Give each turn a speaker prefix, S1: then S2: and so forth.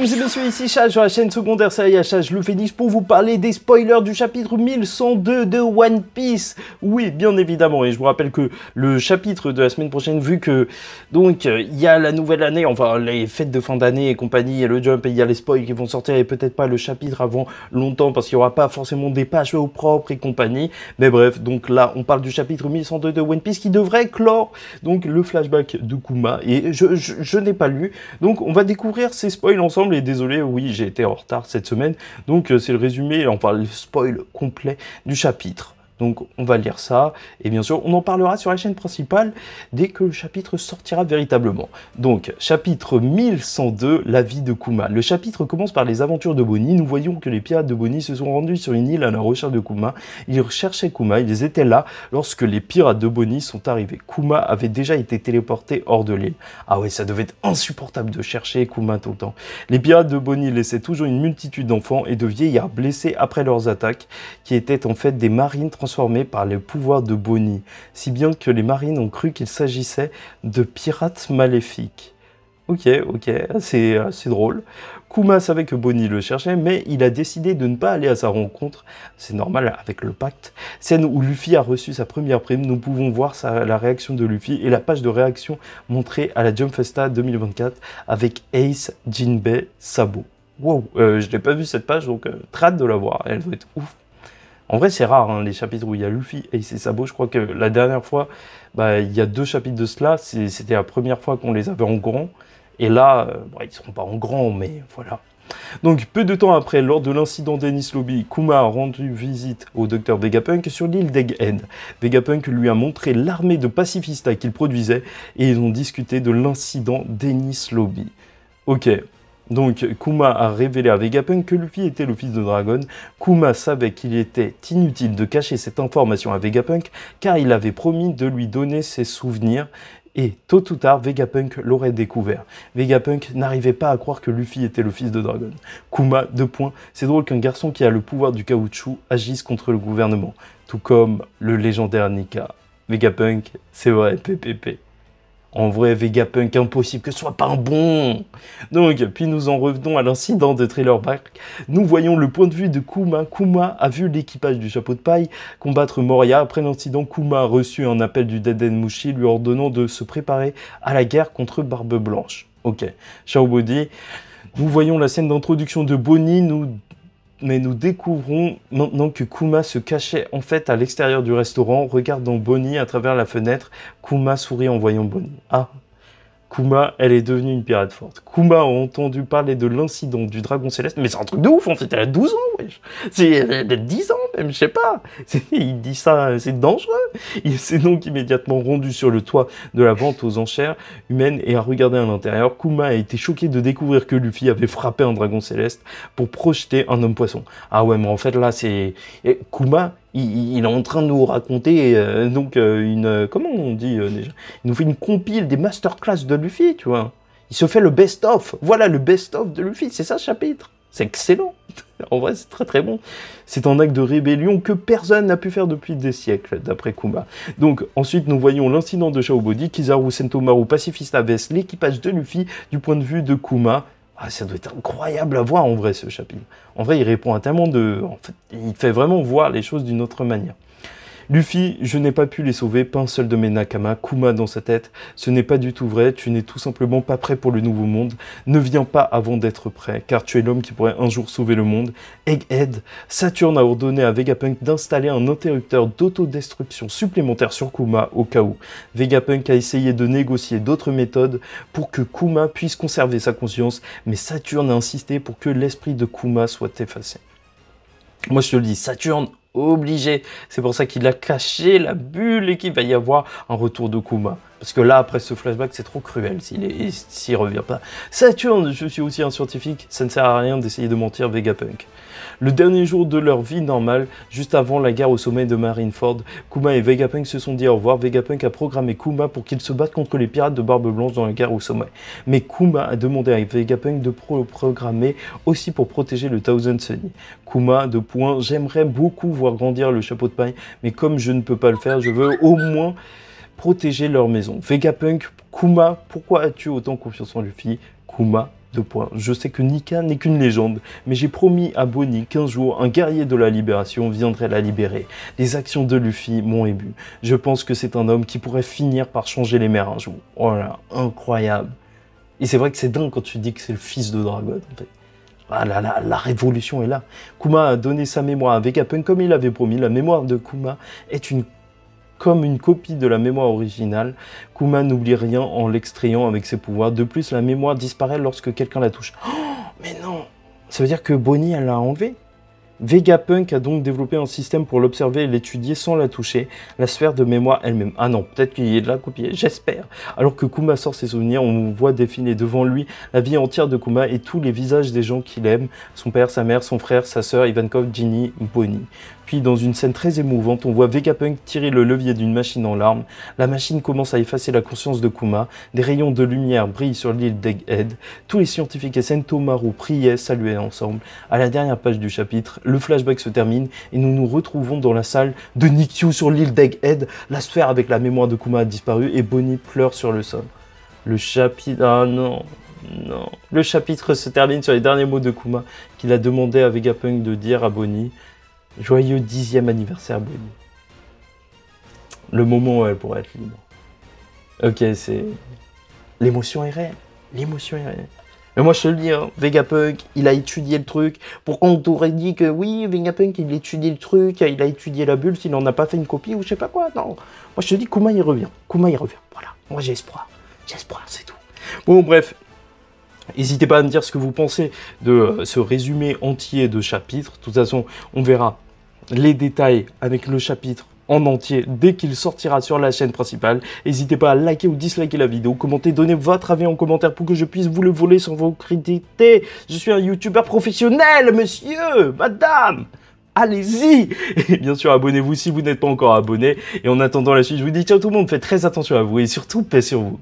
S1: mesdames et messieurs, ici Chage sur la chaîne secondaire à Chage le Fénix pour vous parler des spoilers du chapitre 1102 de One Piece. Oui, bien évidemment, et je vous rappelle que le chapitre de la semaine prochaine, vu que donc il y a la nouvelle année, enfin les fêtes de fin d'année et compagnie, et le jump et il y a les spoils qui vont sortir et peut-être pas le chapitre avant longtemps parce qu'il n'y aura pas forcément des pages au propre et compagnie. Mais bref, donc là on parle du chapitre 1102 de One Piece qui devrait clore donc le flashback de Kuma et je, n'ai pas lu. Donc on va découvrir ces spoilers ensemble et désolé, oui, j'ai été en retard cette semaine. Donc euh, c'est le résumé, enfin le spoil complet du chapitre. Donc on va lire ça, et bien sûr on en parlera sur la chaîne principale dès que le chapitre sortira véritablement. Donc chapitre 1102, la vie de Kuma. Le chapitre commence par les aventures de Bonnie, nous voyons que les pirates de Bonnie se sont rendus sur une île à la recherche de Kuma, ils recherchaient Kuma, ils étaient là lorsque les pirates de Bonnie sont arrivés. Kuma avait déjà été téléporté hors de l'île. Ah ouais, ça devait être insupportable de chercher Kuma tout le temps. Les pirates de Bonnie laissaient toujours une multitude d'enfants et de vieillards blessés après leurs attaques, qui étaient en fait des marines transformé par les pouvoirs de Bonnie, si bien que les marines ont cru qu'il s'agissait de pirates maléfiques. Ok, ok, c'est drôle. Kuma savait que Bonnie le cherchait, mais il a décidé de ne pas aller à sa rencontre. C'est normal avec le pacte. Scène où Luffy a reçu sa première prime, nous pouvons voir la réaction de Luffy et la page de réaction montrée à la Jump Festa 2024 avec Ace, Jinbei, Sabo. Wow, euh, je n'ai pas vu cette page, donc euh, de la voir. Elle doit être ouf. En vrai, c'est rare, hein, les chapitres où il y a Luffy et ses sabots. Je crois que la dernière fois, bah, il y a deux chapitres de cela. C'était la première fois qu'on les avait en grand. Et là, euh, ils ne seront pas en grand, mais voilà. Donc, peu de temps après, lors de l'incident d'Ennis Lobby, Kuma a rendu visite au docteur Vegapunk sur l'île d'Egghead. Vegapunk lui a montré l'armée de pacifistas qu'il produisait et ils ont discuté de l'incident d'Ennis Lobby. Ok, donc Kuma a révélé à Vegapunk que Luffy était le fils de Dragon. Kuma savait qu'il était inutile de cacher cette information à Vegapunk car il avait promis de lui donner ses souvenirs et tôt ou tard Vegapunk l'aurait découvert. Vegapunk n'arrivait pas à croire que Luffy était le fils de Dragon. Kuma, deux points, c'est drôle qu'un garçon qui a le pouvoir du caoutchouc agisse contre le gouvernement, tout comme le légendaire Nika. Vegapunk, c'est vrai, PPP. En vrai, Vegapunk, impossible que ce soit pas un bon Donc, puis nous en revenons à l'incident de Trailer Park. Nous voyons le point de vue de Kuma. Kuma a vu l'équipage du chapeau de paille combattre Moria. Après l'incident, Kuma a reçu un appel du Mushi, lui ordonnant de se préparer à la guerre contre Barbe Blanche. Ok, Shao Body. Nous voyons la scène d'introduction de Bonnie nous mais nous découvrons maintenant que Kuma se cachait en fait à l'extérieur du restaurant, regardant Bonnie à travers la fenêtre. Kuma sourit en voyant Bonnie. Ah, Kuma, elle est devenue une pirate forte. Kuma a entendu parler de l'incident du dragon céleste, mais c'est un truc de ouf, en fait, elle 12 ans, wesh. C'est 10 ans, même, je sais pas. Il dit ça, c'est dangereux. Il s'est donc immédiatement rendu sur le toit de la vente aux enchères humaines et a regardé à l'intérieur. Kuma a été choqué de découvrir que Luffy avait frappé un dragon céleste pour projeter un homme poisson. Ah ouais, mais en fait, là, c'est... Kuma, il, est en train de nous raconter euh, donc euh, une euh, comment on dit nous fait une compile des masterclass de Luffy tu vois il se fait le best of voilà le best of de Luffy c'est ça chapitre c'est excellent en vrai c'est très très bon c'est un acte de rébellion que personne n'a pu faire depuis des siècles d'après Kuma donc ensuite nous voyons l'incident de Body, Kizaru Sentomaru pacifiste avec l'équipage de Luffy du point de vue de Kuma ah, ça doit être incroyable à voir en vrai ce chapitre. En vrai, il répond à tellement de. En fait, il fait vraiment voir les choses d'une autre manière. Luffy, je n'ai pas pu les sauver, pas un seul de mes Nakama, Kuma dans sa tête. Ce n'est pas du tout vrai, tu n'es tout simplement pas prêt pour le nouveau monde. Ne viens pas avant d'être prêt, car tu es l'homme qui pourrait un jour sauver le monde. Egghead, Saturne a ordonné à Vegapunk d'installer un interrupteur d'autodestruction supplémentaire sur Kuma au cas où. Vegapunk a essayé de négocier d'autres méthodes pour que Kuma puisse conserver sa conscience, mais Saturne a insisté pour que l'esprit de Kuma soit effacé. Moi je te le dis, Saturne, obligé. C'est pour ça qu'il a caché la bulle et qu'il va y avoir un retour de Kuma. Parce que là, après ce flashback, c'est trop cruel s'il revient pas. Saturne, je suis aussi un scientifique, ça ne sert à rien d'essayer de mentir Vegapunk. Le dernier jour de leur vie normale, juste avant la guerre au sommet de Marineford, Kuma et Vegapunk se sont dit au revoir. Vegapunk a programmé Kuma pour qu'il se batte contre les pirates de Barbe Blanche dans la guerre au sommet. Mais Kuma a demandé à Vegapunk de pro programmer aussi pour protéger le Thousand Sunny. Kuma, de point, j'aimerais beaucoup voir grandir le chapeau de paille, mais comme je ne peux pas le faire, je veux au moins protéger leur maison. Vegapunk, Kuma, pourquoi as-tu autant confiance en Luffy Kuma, je sais que Nika n'est qu'une légende, mais j'ai promis à Bonnie qu'un jour, un guerrier de la libération viendrait la libérer. Les actions de Luffy m'ont ébu. Je pense que c'est un homme qui pourrait finir par changer les mers un jour. Voilà, incroyable. Et c'est vrai que c'est dingue quand tu dis que c'est le fils de Dragon. En Ah là la révolution est là. Kuma a donné sa mémoire à Vegapunk comme il avait promis. La mémoire de Kuma est une comme une copie de la mémoire originale, Kuma n'oublie rien en l'extrayant avec ses pouvoirs. De plus, la mémoire disparaît lorsque quelqu'un la touche. Oh, mais non Ça veut dire que Bonnie, elle l'a enlevée Vegapunk a donc développé un système pour l'observer et l'étudier sans la toucher, la sphère de mémoire elle-même. Ah non, peut-être qu'il y a de la copier, j'espère. Alors que Kuma sort ses souvenirs, on voit défiler devant lui la vie entière de Kuma et tous les visages des gens qu'il aime, son père, sa mère, son frère, sa sœur, Ivankov, Ginny, Bonnie. Puis, dans une scène très émouvante, on voit Vegapunk tirer le levier d'une machine en larmes. La machine commence à effacer la conscience de Kuma. Des rayons de lumière brillent sur l'île d'Egghead. Tous les scientifiques et Sentomaru priaient, saluaient ensemble. À la dernière page du chapitre, le flashback se termine et nous nous retrouvons dans la salle de Nikyu sur l'île d'Egghead. La sphère avec la mémoire de Kuma a disparu et Bonnie pleure sur le sol. Le chapitre... Ah non, non. Le chapitre se termine sur les derniers mots de Kuma qu'il a demandé à Vegapunk de dire à Bonnie. Joyeux dixième anniversaire, Bonnie. Le moment où elle pourrait être libre. Ok, c'est. L'émotion est réelle. L'émotion est réelle. Mais moi, je te le dis, hein, Vegapunk, il a étudié le truc. Pourquoi on t'aurait dit que oui, Vegapunk, il étudie le truc, il a étudié la bulle, s'il n'en a pas fait une copie ou je sais pas quoi Non. Moi, je te dis, Kuma, il revient. Kuma, il revient. Voilà. Moi, j'ai espoir. J'ai espoir, c'est tout. Bon, bref. N'hésitez pas à me dire ce que vous pensez de euh, ce résumé entier de chapitre. De toute façon, on verra les détails avec le chapitre en entier dès qu'il sortira sur la chaîne principale. N'hésitez pas à liker ou disliker la vidéo, commenter, donner votre avis en commentaire pour que je puisse vous le voler sans vous critiquer. Je suis un youtubeur professionnel, monsieur, madame Allez-y Et bien sûr, abonnez-vous si vous n'êtes pas encore abonné. Et en attendant la suite, je vous dis ciao tout le monde, faites très attention à vous et surtout, paix sur vous.